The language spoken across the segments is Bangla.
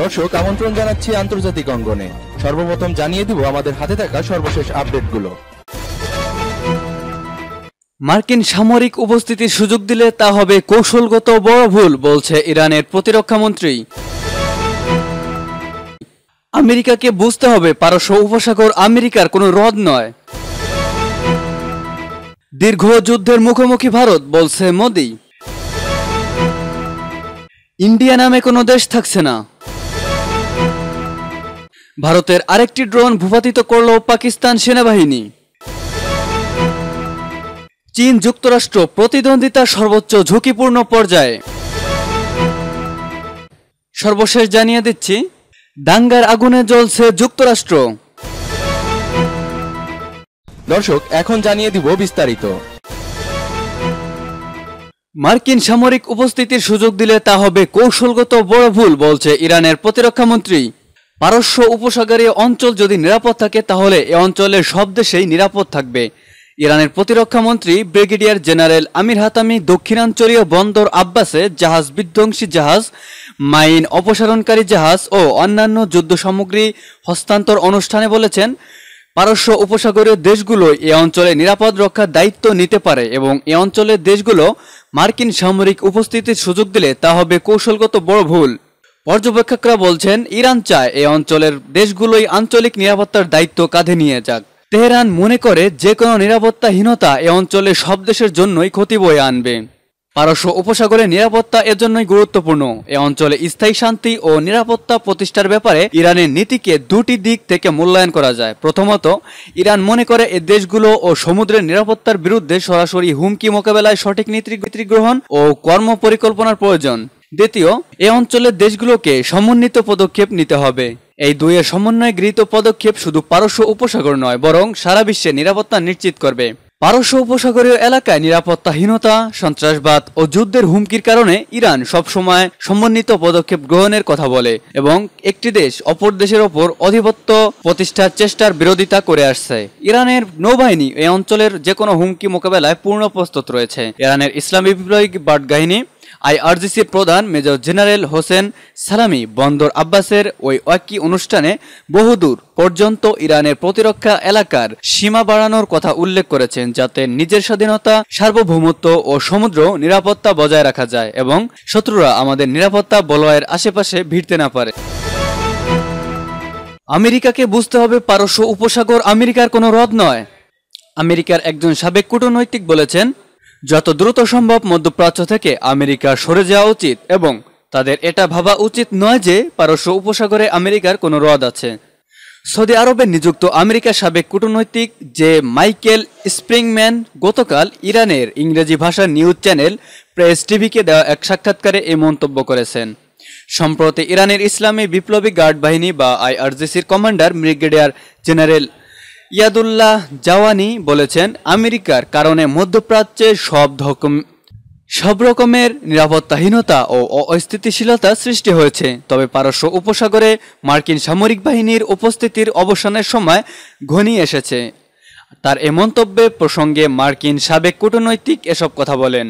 দর্শক আমন্ত্রণ জানাচ্ছি আন্তর্জাতিক অঙ্গনে সর্বপ্রথম জানিয়ে দিব আমাদের হাতে থাকা সর্বশেষ আপডেটগুলো মার্কিন সামরিক উপস্থিতির সুযোগ দিলে তা হবে কৌশলগত বড় ভুল বলছে ইরানের প্রতিরক্ষা মন্ত্রী আমেরিকাকে বুঝতে হবে পারস্য উপসাগর আমেরিকার কোনো হ্রদ নয় দীর্ঘ যুদ্ধের মুখোমুখি ভারত বলছে মোদি ইন্ডিয়া নামে কোনো দেশ থাকছে না ভারতের আরেকটি ড্রোন ভূপাতিত করল পাকিস্তান সেনাবাহিনী চীন যুক্তরাষ্ট্র প্রতিদ্বন্দ্বিতার সর্বোচ্চ ঝুঁকিপূর্ণ পর্যায়ে সর্বশেষ জানিয়ে দিচ্ছি দাঙ্গার আগুনে জ্বলছে যুক্তরাষ্ট্র দর্শক এখন জানিয়ে দিব বিস্তারিত মার্কিন সামরিক উপস্থিতির সুযোগ দিলে তা হবে কৌশলগত বড় ভুল বলছে ইরানের প্রতিরক্ষা মন্ত্রী পারস্য উপসাগরীয় অঞ্চল যদি নিরাপদ থাকে তাহলে এ অঞ্চলের সব দেশেই নিরাপদ থাকবে ইরানের প্রতিরক্ষা মন্ত্রী ব্রিগেডিয়ার জেনারেল আমির হাতামি দক্ষিণাঞ্চলীয় বন্দর আব্বাসে জাহাজ বিধ্বংসী জাহাজ মাইন অপসারণকারী জাহাজ ও অন্যান্য যুদ্ধ সামগ্রী হস্তান্তর অনুষ্ঠানে বলেছেন পারস্য উপসাগরীয় দেশগুলো এ অঞ্চলে নিরাপদ রক্ষার দায়িত্ব নিতে পারে এবং এ অঞ্চলের দেশগুলো মার্কিন সামরিক উপস্থিতির সুযোগ দিলে তা হবে কৌশলগত বড় ভুল পর্যবেক্ষকরা বলছেন ইরান চায় এই অঞ্চলের দেশগুলোই আঞ্চলিক নিরাপত্তার দায়িত্ব কাঁধে নিয়ে যাক তেহরান মনে করে যে কোনো নিরাপত্তাহীনতা এ অঞ্চলে সব দেশের জন্যই ক্ষতি বয়ে আনবে পারস্য উপসাগরে নিরাপত্তা এজন্যই গুরুত্বপূর্ণ এ অঞ্চলে স্থায়ী শান্তি ও নিরাপত্তা প্রতিষ্ঠার ব্যাপারে ইরানের নীতিকে দুটি দিক থেকে মূল্যায়ন করা যায় প্রথমত ইরান মনে করে এ দেশগুলো ও সমুদ্রের নিরাপত্তার বিরুদ্ধে সরাসরি হুমকি মোকাবেলায় সঠিক নীতি গ্রহণ ও কর্ম পরিকল্পনার প্রয়োজন দ্বিতীয় এ অঞ্চলের দেশগুলোকে সমন্বিত পদক্ষেপ নিতে হবে এই দুইয়ের সমন্বয়ে গৃহীত পদক্ষেপ শুধু পারস্য উপসাগর নয় বরং সারা বিশ্বে নিরাপত্তা নিশ্চিত করবে পারস্য উপসাগরীয় এলাকায় নিরাপত্তাহীনতা সন্ত্রাসবাদ ও যুদ্ধের হুমকির কারণে ইরান সবসময় সমন্বিত পদক্ষেপ গ্রহণের কথা বলে এবং একটি দেশ অপর দেশের ওপর অধিপত্য প্রতিষ্ঠার চেষ্টার বিরোধিতা করে আসছে ইরানের নৌবাহিনী এই অঞ্চলের যে কোনো হুমকি মোকাবেলায় পূর্ণ প্রস্তুত রয়েছে ইরানের ইসলামী বিপ্লবী বাটগাহিনী আইআরজিসি প্রধান মেজর জেনারেল হোসেন সালামি বন্দর আব্বাসের ওই ওয়াকি অনুষ্ঠানে বহুদূর পর্যন্ত ইরানের প্রতিরক্ষা এলাকার সীমা বাড়ানোর কথা উল্লেখ করেছেন যাতে নিজের স্বাধীনতা সার্বভৌমত্ব ও সমুদ্র নিরাপত্তা বজায় রাখা যায় এবং শত্রুরা আমাদের নিরাপত্তা বলয়ের আশেপাশে ভিড়তে না পারে আমেরিকাকে বুঝতে হবে পারস্য উপসাগর আমেরিকার কোনো হ্রদ নয় আমেরিকার একজন সাবেক কূটনৈতিক বলেছেন যত দ্রুত সম্ভব মধ্যপ্রাচ্য থেকে আমেরিকা সরে যাওয়া উচিত এবং তাদের এটা ভাবা উচিত নয় যে পারস্য উপসাগরে আমেরিকার কোনো হ্রদ আছে সৌদি আরবে নিযুক্ত আমেরিকার সাবেক কূটনৈতিক যে মাইকেল স্প্রিংম্যান গতকাল ইরানের ইংরেজি ভাষা নিউজ চ্যানেল প্রেস টিভিকে দেওয়া এক সাক্ষাৎকারে এই মন্তব্য করেছেন সম্প্রতি ইরানের ইসলামী বিপ্লবী গার্ড বাহিনী বা আইআরজিসির commander brigadier general Yadollah Javani বলেছেন আমেরিকার কারণে মধ্যপ্রাচ্যে সব ধকম সব রকমের নিরাপত্তাহীনতা ও অস্থিতিশীলতা সৃষ্টি হয়েছে তবে পারস্য উপসাগরে মার্কিন সামরিক বাহিনীর উপস্থিতির অবসানের সময় ঘনিয়ে এসেছে তার এ মন্তব্যে প্রসঙ্গে মার্কিন সাবেক কূটনৈতিক এসব কথা বলেন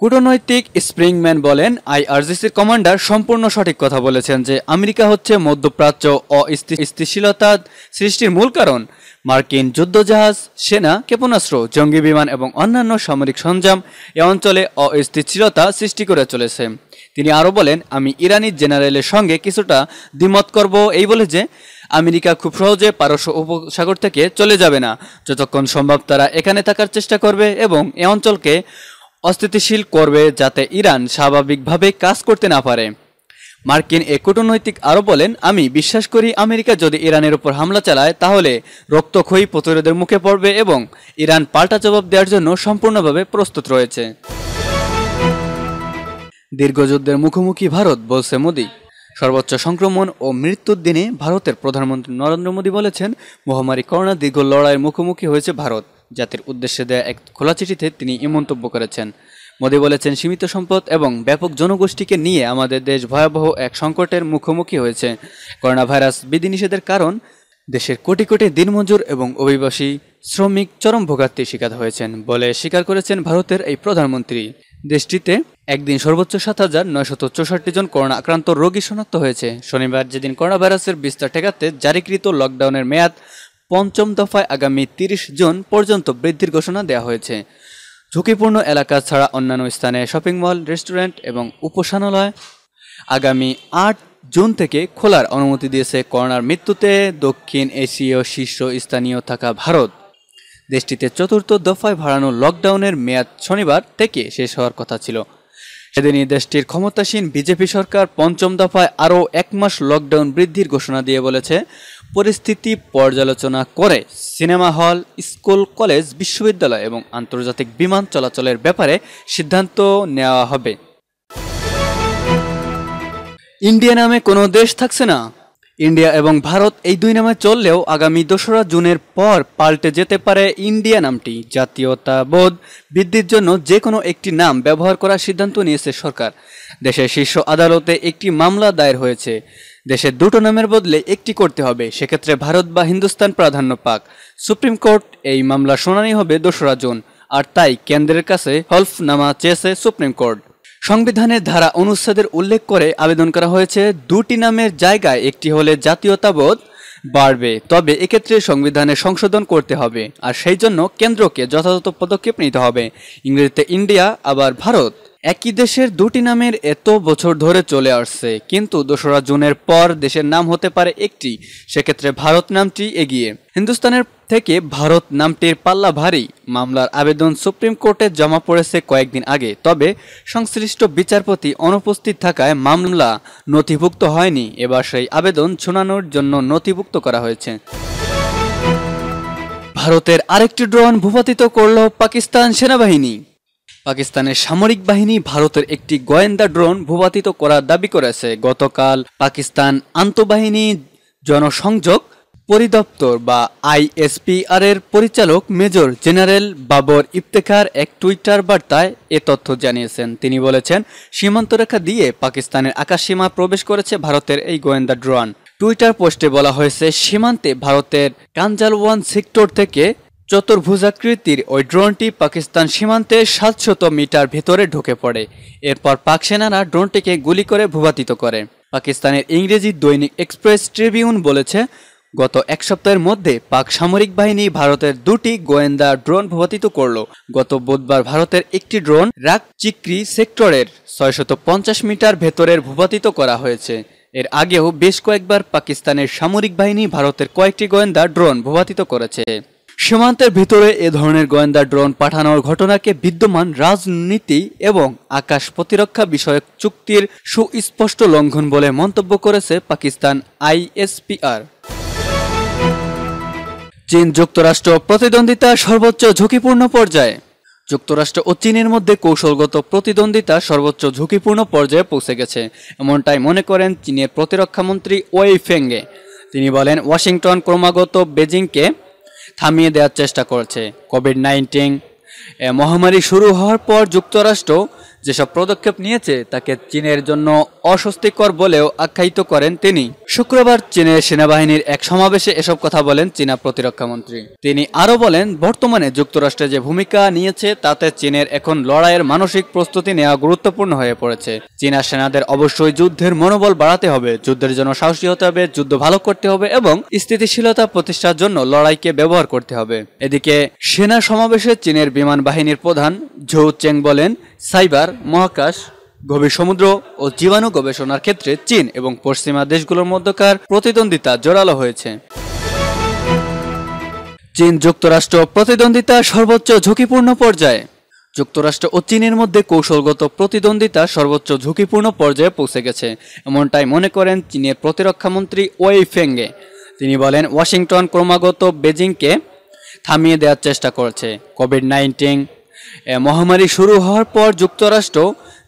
কূটনৈতিক স্প্রিংম্যান বলেন আইআরজিসির কমান্ডার সম্পূর্ণ সঠিক কথা বলেছেন যে আমেরিকা হচ্ছে মধ্যপ্রাচ্য অস্থিতিশীলতা সৃষ্টির মূল কারণ মার্কিন যুদ্ধজাহাজ সেনা ক্ষেপণাস্ত্র জঙ্গি বিমান এবং অন্যান্য সামরিক সরঞ্জাম এ অঞ্চলে অস্থিতিশীলতা সৃষ্টি করে চলেছে তিনি আরও বলেন আমি ইরানি জেনারেলের সঙ্গে কিছুটা দ্বিমত করব এই বলে যে আমেরিকা খুব সহজে পারস্য উপসাগর থেকে চলে যাবে না যতক্ষণ সম্ভব তারা এখানে থাকার চেষ্টা করবে এবং এ অঞ্চলকে অস্থিতিশীল করবে যাতে ইরান স্বাভাবিকভাবে কাজ করতে না পারে মার্কিন এক কূটনৈতিক আরও বলেন আমি বিশ্বাস করি আমেরিকা যদি ইরানের উপর হামলা চালায় তাহলে রক্তক্ষয়ী প্রতিরোধের মুখে পড়বে এবং ইরান পাল্টা জবাব দেওয়ার জন্য সম্পূর্ণভাবে প্রস্তুত রয়েছে দীর্ঘযুদ্ধের মুখোমুখি ভারত বলছে মোদী সর্বোচ্চ সংক্রমণ ও মৃত্যুর দিনে ভারতের প্রধানমন্ত্রী নরেন্দ্র মোদী বলেছেন মহামারী করোনা দীর্ঘ লড়াইয়ের মুখোমুখি হয়েছে ভারত জাতির উদ্দেশ্যে দেয়া এক খোলা চিঠিতে তিনি এ মন্তব্য করেছেন মোদি বলেছেন সীমিত সম্পদ এবং ব্যাপক জনগোষ্ঠীকে নিয়ে আমাদের দেশ ভয়াবহ এক সংকটের মুখোমুখি হয়েছে করোনা ভাইরাস বিধিনিষেধের কারণ দেশের কোটি কোটি দিনমজুর এবং অভিবাসী শ্রমিক চরম ভোগাত্মী শিকার হয়েছেন বলে স্বীকার করেছেন ভারতের এই প্রধানমন্ত্রী দেশটিতে একদিন সর্বোচ্চ সাত হাজার নয়শত চৌষট্টি জন করোনা আক্রান্ত রোগী শনাক্ত হয়েছে শনিবার যেদিন করোনা ভাইরাসের বিস্তার ঠেকাতে জারিকৃত লকডাউনের মেয়াদ পঞ্চম দফায় আগামী তিরিশ জুন পর্যন্ত বৃদ্ধির ঘোষণা দেওয়া হয়েছে ঝুঁকিপূর্ণ এলাকা ছাড়া অন্যান্য স্থানে শপিং মল রেস্টুরেন্ট এবং উপাসনালয় আগামী আট জুন থেকে খোলার অনুমতি দিয়েছে করোনার মৃত্যুতে দক্ষিণ এশীয় শীর্ষ স্থানীয় থাকা ভারত দেশটিতে চতুর্থ দফায় ভাড়ানো লকডাউনের মেয়াদ শনিবার থেকে শেষ হওয়ার কথা ছিল সেদিনই দেশটির ক্ষমতাসীন বিজেপি সরকার পঞ্চম দফায় আরও এক মাস লকডাউন বৃদ্ধির ঘোষণা দিয়ে বলেছে পরিস্থিতি পর্যালোচনা করে সিনেমা হল স্কুল কলেজ বিশ্ববিদ্যালয় এবং আন্তর্জাতিক বিমান চলাচলের ব্যাপারে সিদ্ধান্ত নেওয়া হবে ইন্ডিয়া নামে কোনো দেশ থাকছে না ইন্ডিয়া এবং ভারত এই দুই নামে চললেও আগামী দোসরা জুনের পর পাল্টে যেতে পারে ইন্ডিয়া নামটি জাতীয়তাবোধ বৃদ্ধির জন্য যে কোনো একটি নাম ব্যবহার করার সিদ্ধান্ত নিয়েছে সরকার দেশের শীর্ষ আদালতে একটি মামলা দায়ের হয়েছে দেশের দুটো নামের বদলে একটি করতে হবে সেক্ষেত্রে ভারত বা হিন্দুস্তান প্রাধান্য পাক সুপ্রিম কোর্ট এই মামলা শুনানি হবে দোসরা জুন আর তাই কেন্দ্রের কাছে হলফনামা চেয়েছে সুপ্রিম কোর্ট সংবিধানের ধারা অনুচ্ছেদের উল্লেখ করে আবেদন করা হয়েছে দুটি নামের জায়গায় একটি হলে জাতীয়তাবোধ বাড়বে তবে এক্ষেত্রে সংবিধানে সংশোধন করতে হবে আর সেই জন্য কেন্দ্রকে যথাযথ পদক্ষেপ নিতে হবে ইংরেজিতে ইন্ডিয়া আবার ভারত একই দেশের দুটি নামের এত বছর ধরে চলে আসছে কিন্তু দোসরা জুনের পর দেশের নাম হতে পারে একটি সেক্ষেত্রে ভারত নামটি এগিয়ে হিন্দুস্তানের থেকে ভারত নামটির পাল্লা ভারী মামলার আবেদন সুপ্রিম কোর্টে জমা পড়েছে কয়েকদিন আগে তবে সংশ্লিষ্ট বিচারপতি অনুপস্থিত থাকায় মামলা নথিভুক্ত হয়নি এবার সেই আবেদন শোনানোর জন্য নথিভুক্ত করা হয়েছে ভারতের আরেকটি ড্রোন ভূপাতিত করল পাকিস্তান সেনাবাহিনী পাকিস্তানের সামরিক বাহিনী ভারতের একটি গোয়েন্দা ড্রোন ভূপাতিত করার দাবি করেছে গতকাল পাকিস্তান আন্তঃবাহিনী জনসংযোগ পরিদপ্তর বা আইএসপিআর এর পরিচালক মেজর জেনারেল বাবর ইফতেখার এক টুইটার বার্তায় এ তথ্য জানিয়েছেন তিনি বলেছেন সীমান্ত রেখা দিয়ে পাকিস্তানের আকাশ সীমা প্রবেশ করেছে ভারতের এই গোয়েন্দা ড্রোন টুইটার পোস্টে বলা হয়েছে সীমান্তে ভারতের কাঞ্জালওয়ান সেক্টর থেকে চতুর্ভুজাকৃতির ওই ড্রোনটি পাকিস্তান সীমান্তে সাতশত মিটার ভেতরে ঢুকে পড়ে এরপর পাক সেনারা ড্রোনটিকে গুলি করে ভূপাতিত করে পাকিস্তানের ইংরেজি দৈনিক এক্সপ্রেস ট্রিবিউন বলেছে গত এক সপ্তাহের মধ্যে পাক সামরিক বাহিনী ভারতের দুটি গোয়েন্দা ড্রোন ভূপাতিত করল গত বুধবার ভারতের একটি ড্রোন রাগ চিক্রি সেক্টরের ছয়শত পঞ্চাশ মিটার ভেতরের ভূপাতিত করা হয়েছে এর আগেও বেশ কয়েকবার পাকিস্তানের সামরিক বাহিনী ভারতের কয়েকটি গোয়েন্দা ড্রোন ভূপাতিত করেছে সীমান্তের ভিতরে এ ধরনের গোয়েন্দা ড্রোন পাঠানোর ঘটনাকে বিদ্যমান রাজনীতি এবং আকাশ প্রতিরক্ষা বিষয়ক চুক্তির সুস্পষ্ট লঙ্ঘন বলে মন্তব্য করেছে পাকিস্তান আইএসপিআর চীন যুক্তরাষ্ট্র প্রতিদ্বন্দ্বিতা সর্বোচ্চ ঝুঁকিপূর্ণ পর্যায়ে যুক্তরাষ্ট্র ও চীনের মধ্যে কৌশলগত প্রতিদ্বন্দ্বিতা সর্বোচ্চ ঝুঁকিপূর্ণ পর্যায়ে পৌঁছে গেছে এমনটাই মনে করেন চীনের প্রতিরক্ষামন্ত্রী ওয়াই ফেঙ্গে তিনি বলেন ওয়াশিংটন ক্রমাগত বেজিংকে থামিয়ে দেওয়ার চেষ্টা করছে কোভিড নাইন্টিন মহামারী শুরু হওয়ার পর যুক্তরাষ্ট্র যেসব পদক্ষেপ নিয়েছে তাকে চীনের জন্য অস্বস্তিকর বলেও আখ্যায়িত করেন তিনি শুক্রবার চীনের সেনাবাহিনীর এক সমাবেশে এসব কথা বলেন চীনা প্রতিরক্ষা মন্ত্রী তিনি আরও বলেন বর্তমানে যুক্তরাষ্ট্রে যে ভূমিকা নিয়েছে তাতে চীনের এখন লড়াইয়ের মানসিক প্রস্তুতি নেওয়া গুরুত্বপূর্ণ হয়ে পড়েছে চীনা সেনাদের অবশ্যই যুদ্ধের মনোবল বাড়াতে হবে যুদ্ধের জন্য সাহসী হতে হবে যুদ্ধ ভালো করতে হবে এবং স্থিতিশীলতা প্রতিষ্ঠার জন্য লড়াইকে ব্যবহার করতে হবে এদিকে সেনা সমাবেশে চীনের বিমান বাহিনীর প্রধান ঝৌ চেং বলেন সাইবার মহাকাশ গভীর সমুদ্র ও জীবাণু গবেষণার ক্ষেত্রে চীন এবং পশ্চিমা দেশগুলোর মধ্যকার প্রতিদ্বন্দ্বিতা জোরালো হয়েছে চীন যুক্তরাষ্ট্র প্রতিদ্বন্দ্বিতা সর্বোচ্চ ঝুঁকিপূর্ণ পর্যায়ে যুক্তরাষ্ট্র ও চীনের মধ্যে কৌশলগত প্রতিদ্বন্দ্বিতা সর্বোচ্চ ঝুঁকিপূর্ণ পর্যায়ে পৌঁছে গেছে এমনটাই মনে করেন চীনের প্রতিরক্ষামন্ত্রী ওয়াই ফেঙ্গে তিনি বলেন ওয়াশিংটন ক্রমাগত বেজিংকে থামিয়ে দেওয়ার চেষ্টা করছে কোভিড নাইন্টিন মহামারী শুরু হওয়ার পর যুক্তরাষ্ট্র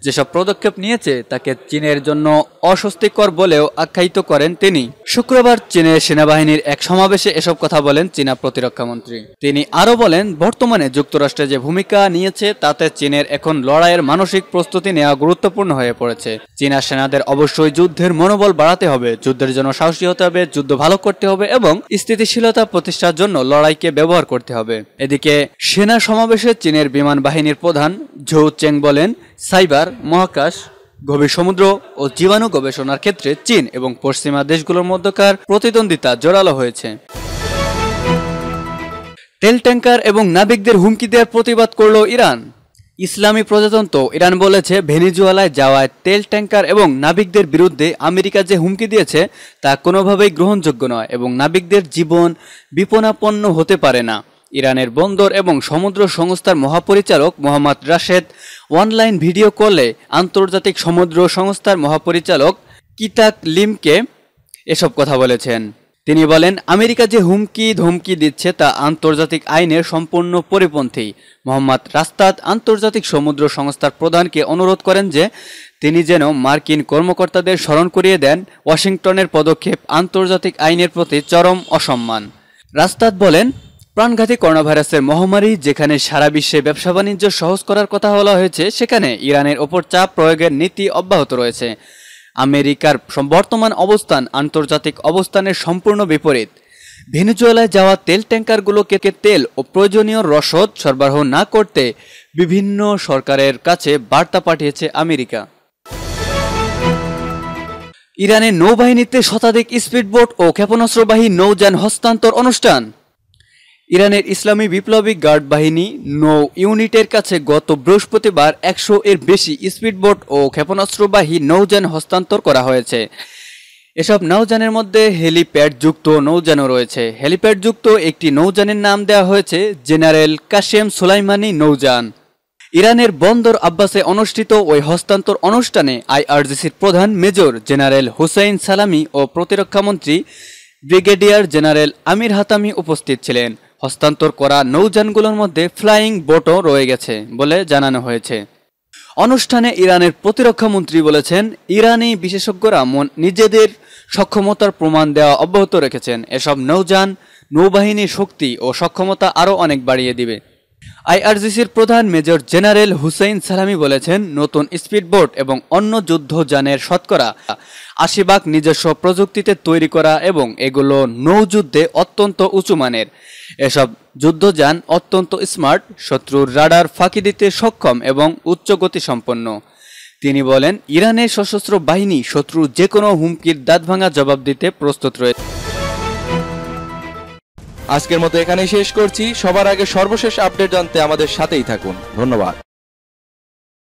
যেসব পদক্ষেপ নিয়েছে তাকে চীনের জন্য অস্বস্তিকর বলেও আখ্যায়িত করেন তিনি শুক্রবার চীনের সেনাবাহিনীর এক সমাবেশে এসব কথা বলেন চীনা প্রতিরক্ষামন্ত্রী তিনি আরও বলেন বর্তমানে যুক্তরাষ্ট্রে যে ভূমিকা নিয়েছে তাতে চীনের এখন লড়াইয়ের মানসিক প্রস্তুতি নেওয়া গুরুত্বপূর্ণ হয়ে পড়েছে চীনা সেনাদের অবশ্যই যুদ্ধের মনোবল বাড়াতে হবে যুদ্ধের জন্য সাহসী হতে হবে যুদ্ধ ভালো করতে হবে এবং স্থিতিশীলতা প্রতিষ্ঠার জন্য লড়াইকে ব্যবহার করতে হবে এদিকে সেনা সমাবেশে চীনের বিমান বাহিনীর প্রধান ঝৌ চেং বলেন সাইবার মহাকাশ গভীর সমুদ্র ও জীবাণু গবেষণার ক্ষেত্রে চীন এবং পশ্চিমা দেশগুলোর মধ্যকার প্রতিদ্বন্দ্বিতা জোরালো হয়েছে তেল ট্যাঙ্কার এবং নাবিকদের হুমকি দেওয়ার প্রতিবাদ করল ইরান ইসলামী প্রজাতন্ত্র ইরান বলেছে ভেনিজুয়ালায় যাওয়ায় তেল ট্যাঙ্কার এবং নাবিকদের বিরুদ্ধে আমেরিকা যে হুমকি দিয়েছে তা কোনোভাবেই গ্রহণযোগ্য নয় এবং নাবিকদের জীবন বিপণাপন্ন হতে পারে না ইরানের বন্দর এবং সমুদ্র সংস্থার মহাপরিচালক মোহাম্মদ রাশেদ অনলাইন ভিডিও কলে আন্তর্জাতিক সমুদ্র সংস্থার মহাপরিচালক কিতাক লিমকে এসব কথা বলেছেন তিনি বলেন আমেরিকা যে হুমকি ধমকি দিচ্ছে তা আন্তর্জাতিক আইনের সম্পূর্ণ পরিপন্থী মোহাম্মদ রাস্তাদ আন্তর্জাতিক সমুদ্র সংস্থার প্রধানকে অনুরোধ করেন যে তিনি যেন মার্কিন কর্মকর্তাদের স্মরণ করিয়ে দেন ওয়াশিংটনের পদক্ষেপ আন্তর্জাতিক আইনের প্রতি চরম অসম্মান রাস্তাদ বলেন প্রাণঘাতী করোনাভাইরাসের মহামারী যেখানে সারা বিশ্বে ব্যবসা বাণিজ্য সহজ করার কথা বলা হয়েছে সেখানে ইরানের ওপর চাপ প্রয়োগের নীতি অব্যাহত রয়েছে আমেরিকার বর্তমান অবস্থান আন্তর্জাতিক অবস্থানের সম্পূর্ণ বিপরীত ভেনেজুয়েলায় যাওয়া তেল ট্যাঙ্কারগুলোকে তেল ও প্রয়োজনীয় রসদ সরবরাহ না করতে বিভিন্ন সরকারের কাছে বার্তা পাঠিয়েছে আমেরিকা ইরানের নৌবাহিনীতে শতাধিক স্পিডবোট ও ক্ষেপণাস্ত্রবাহী নৌযান হস্তান্তর অনুষ্ঠান ইরানের ইসলামী বিপ্লবী গার্ড বাহিনী নৌ ইউনিটের কাছে গত বৃহস্পতিবার একশো এর বেশি স্পিডবোট ও ক্ষেপণাস্ত্রবাহী নৌযান হস্তান্তর করা হয়েছে এসব নৌযানের মধ্যে হেলিপ্যাডযুক্ত নৌযানও রয়েছে হেলিপ্যাডযুক্ত একটি নৌযানের নাম দেওয়া হয়েছে জেনারেল কাশেম সোলাইমানি নৌযান ইরানের বন্দর আব্বাসে অনুষ্ঠিত ওই হস্তান্তর অনুষ্ঠানে আইআরজিসির প্রধান মেজর জেনারেল হুসাইন সালামি ও প্রতিরক্ষামন্ত্রী ব্রিগেডিয়ার জেনারেল আমির হাতামি উপস্থিত ছিলেন হস্তান্তর করা নৌযানগুলোর মধ্যে ফ্লাইং বোটও রয়ে গেছে বলে জানানো হয়েছে অনুষ্ঠানে ইরানের প্রতিরক্ষা মন্ত্রী বলেছেন ইরানি বিশেষজ্ঞরা নিজেদের সক্ষমতার প্রমাণ দেওয়া অব্যাহত রেখেছেন এসব নৌযান নৌবাহিনীর শক্তি ও সক্ষমতা আরও অনেক বাড়িয়ে দিবে আইআরজিসির প্রধান মেজর জেনারেল হুসেইন সালামি বলেছেন নতুন স্পিডবোট এবং অন্য যুদ্ধযানের শতকরা আশি ভাগ নিজস্ব প্রযুক্তিতে তৈরি করা এবং এগুলো নৌযুদ্ধে অত্যন্ত উঁচু মানের এসব যুদ্ধযান অত্যন্ত স্মার্ট শত্রুর রাডার ফাঁকি দিতে সক্ষম এবং উচ্চ গতিসম্পন্ন তিনি বলেন ইরানের সশস্ত্র বাহিনী শত্রুর যে কোনো হুমকির দাঁত ভাঙা জবাব দিতে প্রস্তুত রয়েছে আজকের মতো এখানেই শেষ করছি সবার আগে সর্বশেষ আপডেট জানতে আমাদের সাথেই থাকুন ধন্যবাদ